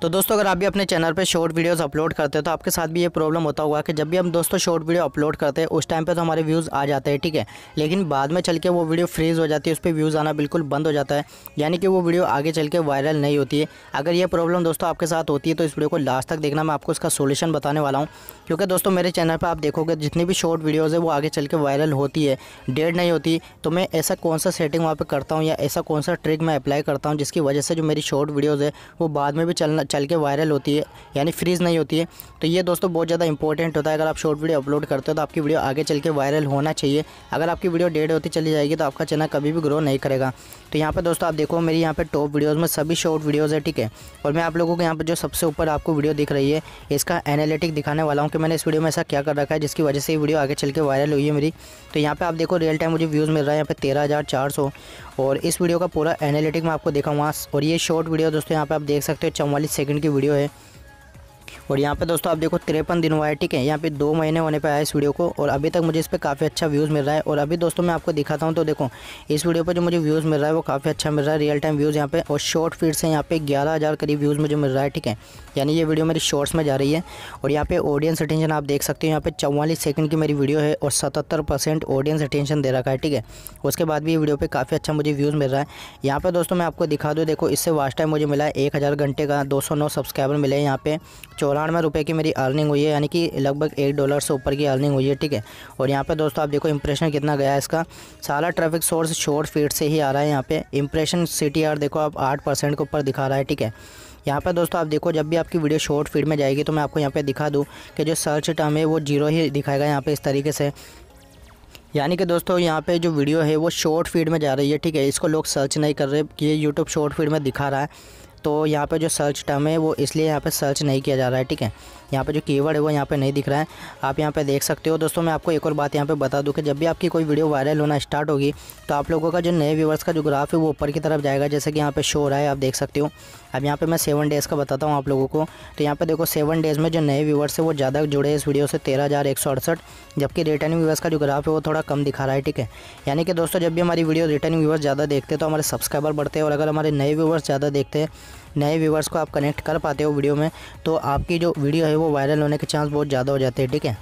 तो दोस्तों अगर आप भी अपने चैनल पे शॉर्ट वीडियोस अपलोड करते हैं तो आपके साथ भी ये प्रॉब्लम होता होगा कि जब भी हम दोस्तों शॉर्ट वीडियो अपलोड करते हैं उस टाइम पे तो हमारे व्यूज़ आ जाते हैं ठीक है लेकिन बाद में चल के वो वीडियो फ्रीज़ हो जाती है उस पर व्यूज़ आना बिल्कुल बंद हो जाता है यानी कि वो वीडियो आगे चल के वायरल नहीं होती है अगर ये प्रॉब्लम दोस्तों आपके साथ होती है तो इस वीडियो को लास्ट तक देखना मैं आपको इसका सोल्यूशन बताने वाला हूँ क्योंकि दोस्तों मेरे चैनल पर आप देखोगे जितनी भी शॉर्ट वीडियोज़ है वो आगे चल के वायरल होती है डेड नहीं होती तो मैं ऐसा कौन सा सेटिंग वहाँ पर करता हूँ या ऐसा कौन सा ट्रिक मैं अप्लाई करता हूँ जिसकी वजह से जो मेरी शॉर्ट वीडियोज़ है वो बाद में भी चलना चल के वायरल होती है यानी फ्रीज़ नहीं होती है तो ये दोस्तों बहुत ज़्यादा इंपॉर्टेंट होता है अगर आप शॉर्ट वीडियो अपलोड करते हो तो आपकी वीडियो आगे चल के वायरल होना चाहिए अगर आपकी वीडियो डेड होती चली जाएगी तो आपका चैनल कभी भी ग्रो नहीं करेगा तो यहाँ पर दोस्तों आप देखो मेरी यहाँ पर टॉप वीडियोज़ में सभी शॉर्ट वीडियोज़ है ठीक है और मैं आप लोगों को यहाँ पर जो सबसे ऊपर आपको वीडियो दिख रही है इसका एनालिटिक दिखाने वाला हूँ कि मैंने इस वीडियो में ऐसा क्या कर रखा है जिसकी वजह से ये वीडियो आगे चल के वायरल हुई है मेरी तो यहाँ पर आप देखो रियल टाइम मुझे व्यूज़ मिल रहा है यहाँ पर तेरह और इस वीडियो का पूरा एनालिटिक मैं आपको दिखाऊँगा और ये शॉर्ट वीडियो दोस्तों यहाँ पर आप देख सकते हो चौवालीस सेकंड की वीडियो है और यहाँ पे दोस्तों आप देखो तिरपन दिन हुआ है ठीक है यहाँ पे दो महीने होने पे आया इस वीडियो को और अभी तक मुझे इस पर काफ़ी अच्छा व्यूज़ मिल रहा है और अभी दोस्तों मैं आपको दिखाता हूँ तो देखो इस वीडियो पर जो मुझे व्यूज़ मिल रहा है वो काफ़ी अच्छा मिल रहा है रियल टाइम व्यूज़ यहाँ पे और शॉर्ट फीड से यहाँ पे ग्यारह करीब व्यूज़ मुझे मिल रहा है ठीक है यानी ये वीडियो मेरी शॉर्ट्स में जा रही है और यहाँ पे ऑडियंस अटेंशन आप देख सकते हो यहाँ पे चौवालीस सेकंड की मेरी वीडियो है और सतहत्तर परसेंट ऑडियंस अटेंशन दे रखा है ठीक है उसके बाद भी ये वीडियो पे काफ़ी अच्छा मुझे व्यूज़ मिल रहा है यहाँ पे दोस्तों मैं आपको दिखा दूँ देखो इससे वास्ट टाइम मुझे मिला है एक घंटे का दो सब्सक्राइबर मिले हैं यहाँ पे चौरा चौरानवे रुपये की मेरी अर्निंग हुई है यानी कि लगभग एक डॉलर से ऊपर की अर्निंग हुई है ठीक है और यहाँ पे दोस्तों आप देखो इंप्रेशन कितना गया है इसका सारा ट्रैफिक सोर्स शॉर्ट फीड से ही आ रहा है यहाँ पे इंप्रेशन सी देखो आप आठ के ऊपर दिखा रहा है ठीक है यहाँ पर दोस्तों आप देखो जब भी आपकी वीडियो शॉर्ट फीड में जाएगी तो मैं आपको यहाँ पे दिखा दूँ कि जो सर्च टर्म है वो जीरो ही दिखाएगा यहाँ पे इस तरीके से यानी कि दोस्तों यहाँ पे जो वीडियो है वो शॉर्ट फीड में जा रही है ठीक है इसको लोग सर्च नहीं कर रहे ये यूट्यूब शॉर्ट फीड में दिखा रहा है तो यहाँ पे जो सर्च टर्म है वो इसलिए यहाँ पे सर्च नहीं किया जा रहा है ठीक है यहाँ पे जो कीवर्ड है वो यहाँ पे नहीं दिख रहा है आप यहाँ पे देख सकते हो दोस्तों मैं आपको एक और बात यहाँ पे बता दूँ कि जब भी आपकी कोई वीडियो वायरल होना स्टार्ट होगी तो आप लोगों का जो नए व्यूवर्स का जो ग्राफ है वो ऊपर की तरफ जाएगा जैसे कि यहाँ पर शो हो रहा है आप देख सकते हो अब यहाँ पर मैं सेवन डेज़ का बताता हूँ आप लोगों को तो यहाँ पर देखो सेवन डेज़ में जो नए व्यूवर्स है वो ज़्यादा जुड़े इस वीडियो से तेरह हज़ार एक सौ अड़सठ जबकि रिटर्निंग व्यूवर्स का जो ग्राफ है वो थोड़ा कम दिखा रहा है ठीक है यानी कि दोस्तों जब भी हमारी वीडियो रिटर्निंग व्यूवर्स ज़्यादा देखते हैं तो हमारे सब्सक्राइबर बढ़ते हैं और अगर हमारे नए व्यूवर्स ज़्यादा देखते हैं नए व्यूवर्स को आप कनेक्ट कर पाते हो वीडियो में तो आपकी जो वीडियो है वो वायरल होने के चांस बहुत ज़्यादा हो जाते हैं ठीक है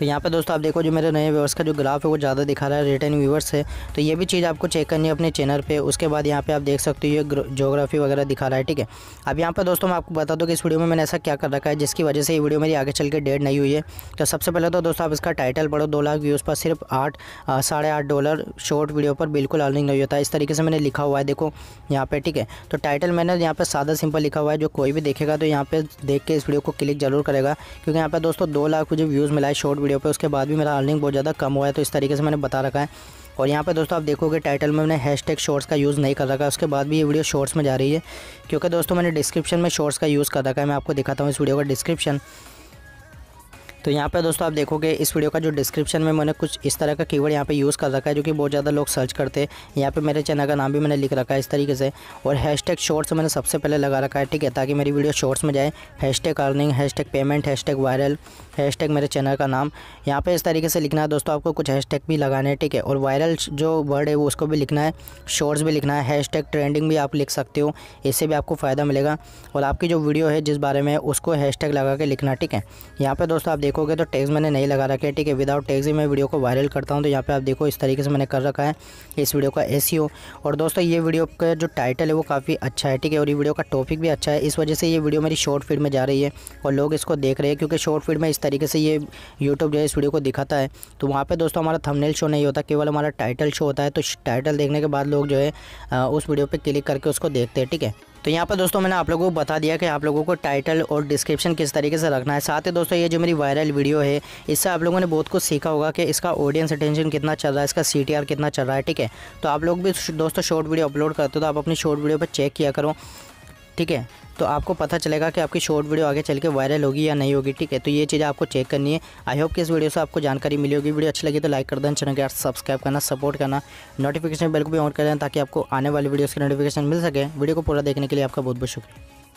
तो यहाँ पे दोस्तों आप देखो जो मेरे नए व्यवर्स का जो ग्राफ है वो ज़्यादा दिखा रहा है रिटर्न व्यूवर्स है तो ये भी चीज़ आपको चेक करनी है अपने चैनल पर उसके बाद यहाँ पे आप देख सकते हो ये जोग्राफी वगैरह दिखा रहा है ठीक है अब यहाँ पर दोस्तों मैं आपको बता दूँ कि इस वीडियो में मैंने ऐसा क्या कर रखा है जिसकी वजह से ये वीडियो मेरी आगे चल के डेड नहीं हुई है तो सबसे पहले तो दोस्तों आप इसका टाइटल पढ़ो दो लाख व्यूज़ पर सिर्फ आठ साढ़े आठ डॉलर शॉर्ट वीडियो पर बिल्कुल अर्निंग नहीं होता इस तरीके से मैंने लिखा हुआ है देखो यहाँ पर ठीक है तो टाइटल मैंने यहाँ पर सादा सिंपल लिखा हुआ है जो कोई भी देखेगा तो यहाँ पर देख के इस वीडियो को क्लिक जरूर करेगा क्योंकि यहाँ पे दोस्तों दो लाख मुझे व्यूज़ मिला है शॉर्ट वीडियो पे उसके बाद भी मेरा अर्निंग बहुत ज़्यादा कम हुआ है तो इस तरीके से मैंने बता रखा है और यहाँ पे दोस्तों आप देखोगे टाइटल में मैंने हैश टैग शॉर्ट्स का यूज़ नहीं कर रखा है उसके बाद भी ये वीडियो शॉर्ट्स में जा रही है क्योंकि दोस्तों मैंने डिस्क्रिप्शन में शॉर्ट्स का यूज़ कर रखा है मैं आपको दिखाता हूँ इस वीडियो का डिस्क्रिप्शन तो यहाँ पे दोस्तों आप देखोगे इस वीडियो का जो डिस्क्रिप्शन में मैंने कुछ इस तरह का कीवर्ड यहाँ पे यूज़ कर रखा है जो कि बहुत ज़्यादा लोग सर्च करते हैं यहाँ पे मेरे चैनल का नाम भी मैंने लिख रखा है इस तरीके से और हैशटैग शॉर्ट्स मैंने सबसे पहले लगा रखा है ठीक है ताकि मेरी वीडियो शॉर्ट्स में जाए tag earning tag payment tag viral hashtag मेरे चैनल का नाम यहाँ पे इस तरीके से लिखना है दोस्तों आपको कुछ हैश टैग भी लगाने हैं ठीक है और वायरल जो वर्ड है वो उसको भी लिखना है शॉर्ट्स भी लिखना है हैश टैग ट्रेंडिंग भी आप लिख सकते हो इससे भी आपको फ़ायदा मिलेगा और आपकी जो वीडियो है जिस बारे में उसको हैश टैग लगा के लिखना ठीक है यहाँ पर दोस्तों आप देखोगे तो टैग्स मैंने नहीं लगा रखे ठीक है विदाउट टैग्स ही मैं वीडियो को वायरल करता हूँ तो यहाँ पर आप देखो इस तरीके से मैंने कर रखा है इस वीडियो का ए और दोस्तों ये वीडियो का जो टाइटल है वो काफ़ी अच्छा है ठीक है और ये वीडियो का टॉपिक भी अच्छा है इस वजह से ये वीडियो मेरी शॉर्ट फीड में जा रही है और लोग इसको देख रहे हैं क्योंकि शॉर्ट फीड में इस तरीके तरीके से ये यूट्यूब जो है इस वीडियो को दिखाता है तो वहाँ पर दोस्तों हमारा थंबनेल शो नहीं होता केवल हमारा टाइटल शो होता है तो टाइटल देखने के बाद लोग जो है उस वीडियो पर क्लिक करके उसको देखते हैं ठीक है तो यहाँ पर दोस्तों मैंने आप लोगों को बता दिया कि आप लोगों को टाइटल और डिस्क्रिप्शन किस तरीके से रखना है साथ ही दोस्तों ये जो मेरी वायरल वीडियो है इससे आप लोगों ने बहुत कुछ सीखा होगा कि इसका ऑडियंस अटेंशन कितना चल रहा है इसका सी कितना चल रहा है ठीक है तो आप लोग भी दोस्तों शॉर्ट वीडियो अपलोड करते हो तो आप अपनी शॉर्ट वीडियो पर चेक किया करो ठीक है तो आपको पता चलेगा कि आपकी शॉर्ट वीडियो आगे चल के वायरल होगी या नहीं होगी ठीक है तो ये चीज़ आपको चेक करनी है आई होप कि इस वीडियो से आपको जानकारी मिली होगी वीडियो अच्छी लगी तो लाइक कर देना चैनल के सब्सक्राइब करना सपोर्ट करना नोटिफिकेशन बिल को भी ऑन कर देना ताकि आपको आने वाली वीडियोज़ की नोटिफिकेशन मिल सके वीडियो को पूरा देखने के लिए आपका बहुत बहुत शुक्रिया